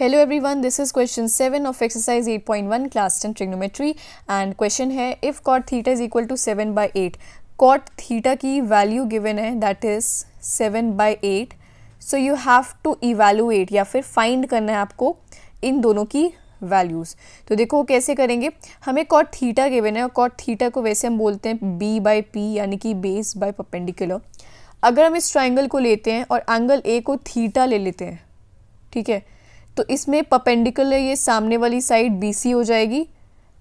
Hello everyone this is question seven of exercise eight point one class ten trigonometry and question है if cot theta is equal to seven by eight cot theta की value given है that is seven by eight so you have to evaluate या फिर find करना है आपको इन दोनों की वैल्यूज़ तो देखो कैसे करेंगे हमें कॉट थीटा गिवन है और कॉट थीटा को वैसे हम बोलते हैं बी बाई पी यानी कि बेस बाय पपेंडिकुलर अगर हम इस ट्राइंगल को लेते हैं और एंगल ए को थीटा ले लेते हैं ठीक है तो इसमें पपेंडिकुलर ये सामने वाली साइड बी सी हो जाएगी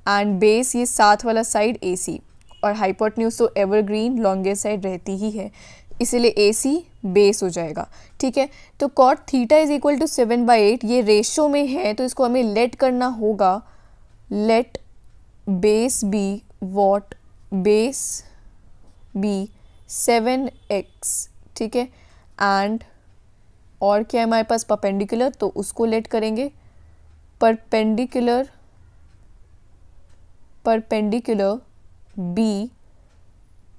एंड बेस ये साथ वाला साइड ए सी और हाइपोटन्यूज तो एवरग्रीन लॉन्गेस्ट साइड रहती ही है इसीलिए ए सी बेस हो जाएगा ठीक है तो cot theta is equal to seven by eight ये रेशो में है तो इसको हमें लेट करना होगा let base B what base B seven X ठीक है एंड और क्या है हमारे पास परपेंडिकुलर तो उसको लेट करेंगे perpendicular perpendicular B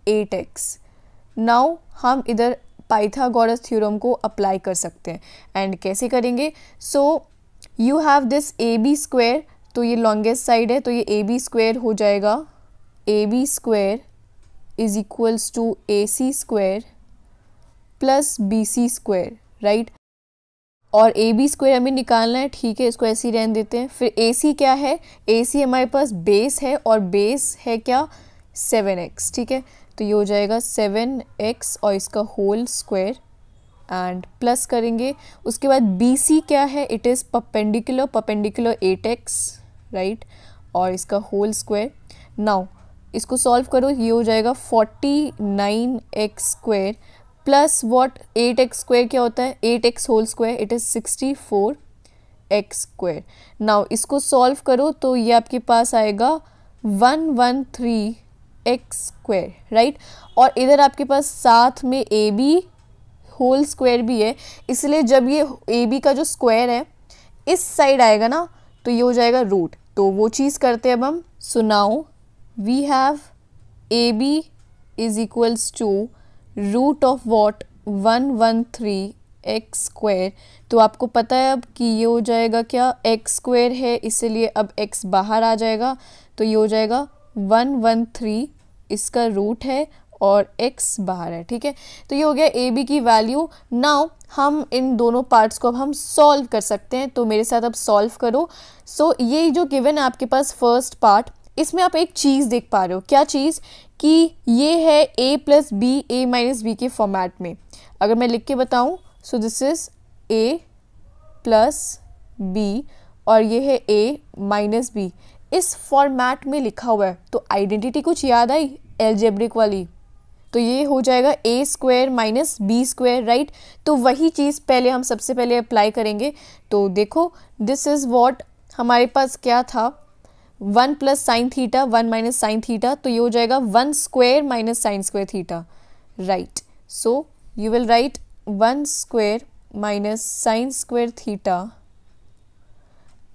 eight X now हम इधर पाइथागोरस थ्योरम को अप्लाई कर सकते हैं एंड कैसे करेंगे so you have this A B square तो ये लॉन्गेस्ट साइड है तो ये ए बी स्क्वेयर हो जाएगा A B square is equals to A C square plus B C square right और ए बी स्क्वायर हमें निकालना है ठीक है इसको ऐसे ही रहने देते हैं फिर ए सी क्या है ए सी हमारे पास बेस है और बेस है क्या सेवन एक्स ठीक है तो ये हो जाएगा सेवन एक्स और इसका होल स्क्वायर एंड प्लस करेंगे उसके बाद बी सी क्या है it is perpendicular perpendicular eight X right और इसका होल स्क्वायर नाउ इसको सॉल्व करो ये हो जाएगा forty nine X square plus what eight X square क्या होता है eight X whole square it is sixty four X square now इसको सॉल्व करो तो ये आपके पास आएगा one one three X square right और इधर आपके पास साथ में ए बी होल स्क्वायर भी है इसलिए जब ये ए बी का जो स्क्वायर है इस साइड आएगा ना तो ये हो जाएगा रूट तो वो चीज़ करते हैं अब हम सुनाओ we have A B is equals to root of what one one three X square तो आपको पता है अब कि ये हो जाएगा क्या एक्स स्क्वेयर है इसीलिए अब एक्स बाहर आ जाएगा तो ये हो जाएगा वन वन थ्री इसका रूट है और x बाहर है ठीक है तो ये हो गया ए बी की वैल्यू नाउ हम इन दोनों पार्ट्स को अब हम सॉल्व कर सकते हैं तो मेरे साथ अब सॉल्व करो सो so, ये जो गिवन आपके पास फर्स्ट पार्ट इसमें आप एक चीज़ देख पा रहे हो क्या चीज़ कि ये है A plus B A minus B के फॉर्मेट में अगर मैं लिख के बताऊँ so this is A plus B और ये है ए माइनस बी इस फॉर्मेट में लिखा हुआ है तो आइडेंटिटी कुछ याद आई एल्जेब्रिक वाली तो ये हो जाएगा A square minus B square right तो वही चीज़ पहले हम सबसे पहले अप्लाई करेंगे तो देखो दिस इज़ वॉट हमारे पास क्या था one plus sine theta one minus sine theta तो ये हो जाएगा one square minus sine square theta right so you will write one square minus sine square theta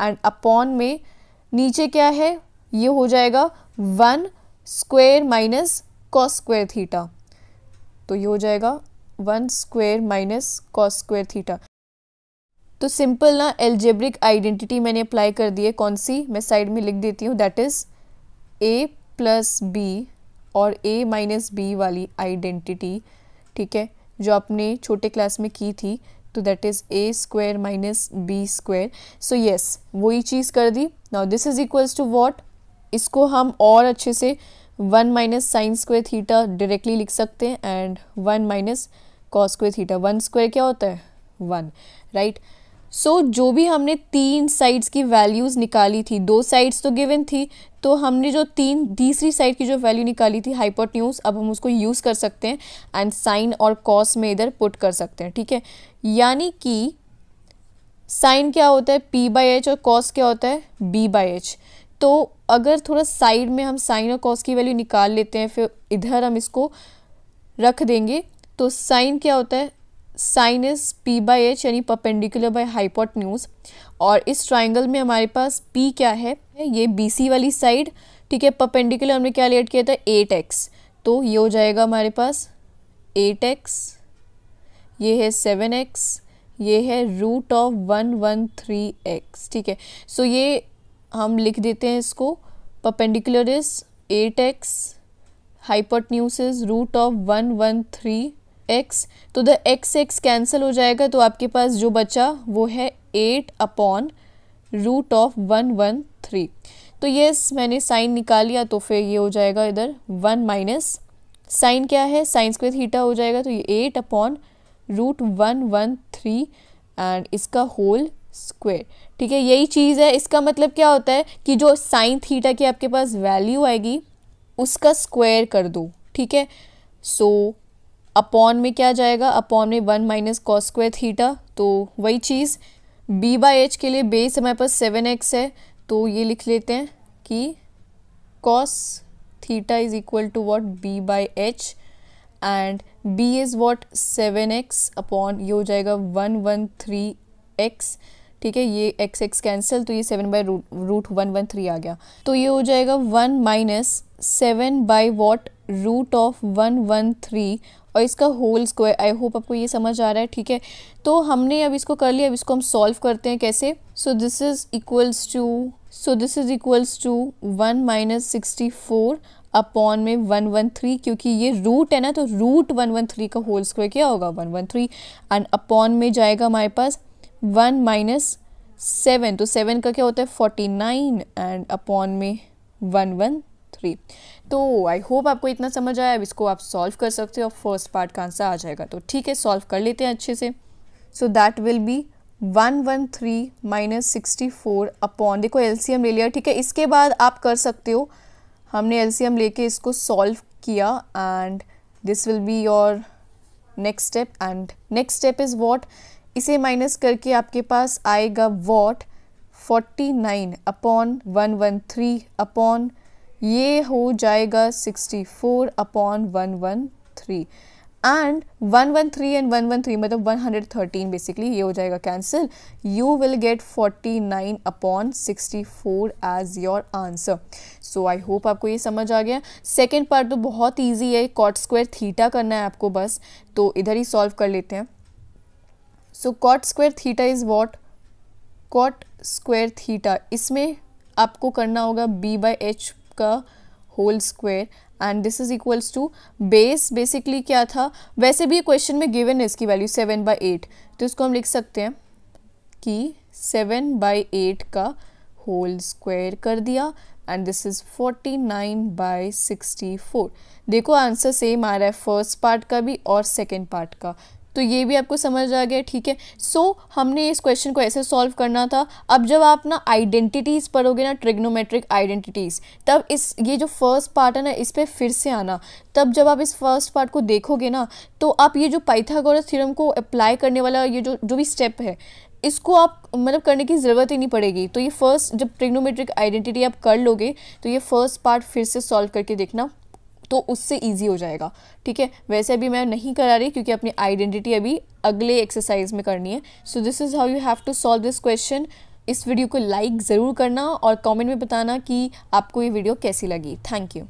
and upon में नीचे क्या है ये हो जाएगा one square minus cos square theta तो ये हो जाएगा one square minus cos square theta तो सिंपल ना एल्जेब्रिक आइडेंटिटी मैंने अप्लाई कर दी है कौन सी मैं साइड में लिख देती हूँ that is A plus B और ए माइनस बी वाली आइडेंटिटी ठीक है जो आपने छोटे क्लास में की थी तो that is A square minus B square so yes वही चीज़ कर दी now this is equals to what इसको हम और अच्छे से one minus sine square theta directly लिख सकते हैं and one minus cos square theta one square क्या होता है one right right? So so, जो भी हमने तीन साइड्स की वैल्यूज़ निकाली थी दो साइड्स तो गिवन थी तो हमने जो तीन तीसरी साइड की जो वैल्यू निकाली थी हाइपोटन्यूज अब हम उसको यूज़ कर सकते हैं एंड साइन और कॉस में इधर पुट कर सकते हैं ठीक है यानी कि साइन क्या होता है पी बाई एच और कॉस क्या होता है बी बाई एच तो अगर थोड़ा साइड में हम साइन और कॉस की वैल्यू निकाल लेते हैं फिर इधर हम इसको रख देंगे तो साइन क्या होता है साइनस पी बाई एच यानी परपेंडिकुलर बाय न्यूज और इस ट्राइंगल में हमारे पास पी क्या है ये सी वाली साइड ठीक है परपेंडिकुलर हमने क्या लेट किया था एट एक्स तो ये हो जाएगा हमारे पास एट एक्स ये है सेवन एक्स ये है root of one one three x ठीक है सो ये हम लिख देते हैं इसको perpendicular is eight x news is root of one one three x तो द एक्स एक्स कैंसिल हो जाएगा तो आपके पास जो बचा वो है eight upon root of one one three तो ये मैंने साइन निकाल लिया तो फिर ये हो जाएगा इधर वन माइनस साइन क्या है साइन स्क्वेयर थीटा हो जाएगा तो ये eight upon root one one three and इसका होल स्क्वेयर ठीक है यही चीज़ है इसका मतलब क्या होता है कि जो साइन थीटा की आपके पास वैल्यू आएगी उसका स्क्वायर कर दो ठीक है सो so, अपॉन में क्या जाएगा अपॉन में one minus cos square theta तो वही चीज़ बी बाई एच के लिए बेस हमारे पास सेवन एक्स है तो ये लिख लेते हैं कि cos theta is equal to what B by H and B is what seven x upon ये हो जाएगा वन वन थ्री एक्स ठीक है ये एक्स एक्स कैंसिल तो ये seven by root one one three आ गया तो ये हो जाएगा one minus seven by what root of one one three और इसका होल स्क्वायर आई होप आपको ये समझ आ रहा है ठीक है तो हमने अब इसको कर लिया अब इसको हम सॉल्व करते हैं कैसे so this is equals to so this is equals to one minus sixty four upon में वन वन थ्री क्योंकि ये रूट है ना तो रूट वन वन थ्री का होल स्क्वायर क्या होगा one one three and upon में जाएगा हमारे पास वन माइनस सेवन तो सेवन का क्या होता है फोर्टी नाइन एंड अपॉन में वन वन थ्री तो आई होप आपको इतना समझ आया अब इसको आप सॉल्व कर सकते हो और फर्स्ट पार्ट का आंसर आ जाएगा तो ठीक है सॉल्व कर लेते हैं अच्छे से so that will be one one three minus sixty four upon देखो एलसीएम ले लिया ठीक है इसके बाद आप कर सकते हो हमने एलसीएम लेके इसको सॉल्व किया and this will be your next step and next step is what इसे माइनस करके आपके पास आएगा what forty nine upon one one three upon ये हो जाएगा 64 four upon one one three and one one three and one one three मतलब one hundred thirteen basically ये हो जाएगा cancel you will get forty nine upon sixty four as your answer so I hope आपको ये समझ आ गया second part तो बहुत ईजी है कॉट स्क्वायर थीटा करना है आपको बस तो इधर ही सॉल्व कर लेते हैं so cot square theta is what cot square theta इसमें आपको करना होगा बी बाई एच आपका whole square and this is equals to base basically क्या था वैसे भी क्वेश्चन में गिवन है इसकी वैल्यू सेवन बाई एट तो इसको हम लिख सकते हैं कि सेवन बाई एट का होल स्क्वायर कर दिया and this is forty nine by sixty four देखो आंसर सेम आ रहा है फर्स्ट पार्ट का भी और सेकेंड पार्ट का तो ये भी आपको समझ आ गया ठीक है सो so, हमने इस क्वेश्चन को ऐसे सॉल्व करना था अब जब आप ना आइडेंटिटीज़ पढ़ोगे ना ट्रिग्नोमेट्रिक आइडेंटिटीज़ तब इस ये जो फर्स्ट पार्ट है ना इस पर फिर से आना तब जब आप इस फर्स्ट पार्ट को देखोगे ना तो आप ये जो पाइथागोरस थ्योरम को अप्लाई करने वाला ये जो जो भी स्टेप है इसको आप मतलब करने की ज़रूरत ही नहीं पड़ेगी तो ये फर्स्ट जब ट्रिग्नोमेट्रिक आइडेंटिटी आप कर लोगे तो ये फर्स्ट पार्ट फिर से सॉल्व करके देखना तो उससे ईजी हो जाएगा ठीक है वैसे अभी मैं नहीं करा रही क्योंकि अपनी आइडेंटिटी अभी अगले एक्सरसाइज में करनी है so this is how you have to solve this question इस वीडियो को लाइक ज़रूर करना और कमेंट में बताना कि आपको ये वीडियो कैसी लगी थैंक यू